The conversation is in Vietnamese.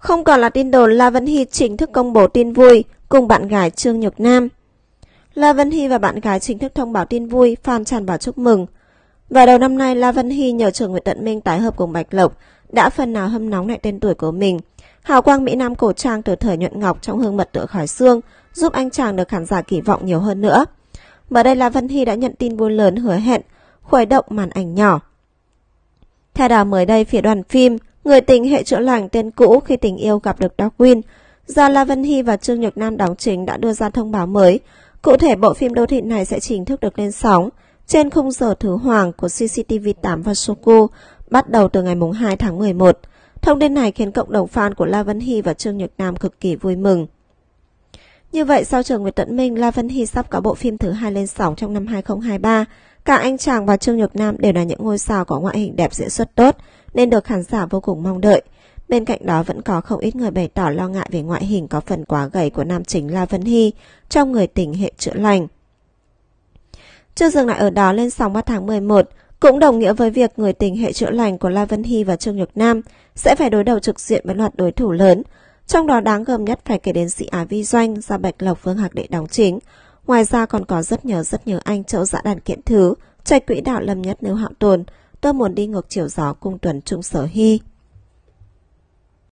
Không còn là tin đồn La Vân Hy chính thức công bố tin vui cùng bạn gái Trương Nhược Nam. La Vân Hy và bạn gái chính thức thông báo tin vui, fan tràn vào chúc mừng. Vào đầu năm nay, La Vân Hy nhờ trường Nguyễn Tận Minh tái hợp cùng Bạch Lộc đã phần nào hâm nóng lại tên tuổi của mình. Hào quang Mỹ Nam cổ trang từ thời nhuận ngọc trong hương mật tựa khỏi xương, giúp anh chàng được khán giả kỳ vọng nhiều hơn nữa. Mới đây La Vân Hy đã nhận tin vui lớn hứa hẹn, khuấy động màn ảnh nhỏ. Theo đó mới đây, phía đoàn phim – người tình hệ trưởng lành tên cũ khi tình yêu gặp được Darwin. Do La Vân Hy và Trương Nhược Nam đóng chính đã đưa ra thông báo mới. Cụ thể bộ phim đô thị này sẽ chính thức được lên sóng trên khung giờ thứ hoàng của CCTV8 và Soku bắt đầu từ ngày 2 tháng 11. Thông tin này khiến cộng đồng fan của La Vân Hy và Trương Nhược Nam cực kỳ vui mừng. Như vậy sau Trường Nguyệt Tận Minh, La Vân Hy sắp có bộ phim thứ hai lên sóng trong năm 2023. Cả anh chàng và Trương Nhược Nam đều là những ngôi sao có ngoại hình đẹp diễn xuất tốt, nên được khán giả vô cùng mong đợi. Bên cạnh đó vẫn có không ít người bày tỏ lo ngại về ngoại hình có phần quá gầy của nam chính La Vân Hy trong người tình hệ chữa lành. Chưa dừng lại ở đó lên sóng vào tháng 11, cũng đồng nghĩa với việc người tình hệ chữa lành của La Vân Hy và Trương Nhược Nam sẽ phải đối đầu trực diện với loạt đối thủ lớn, trong đó đáng gờm nhất phải kể đến dị á vi doanh do Bạch Lộc Phương Hạc Đệ đóng chính. Ngoài ra còn có rất nhiều rất nhiều anh chậu dạ đàn kiện thứ, chạy quỹ đạo lâm nhất nếu hạo tồn, tôi muốn đi ngược chiều gió cùng tuần trung sở hy.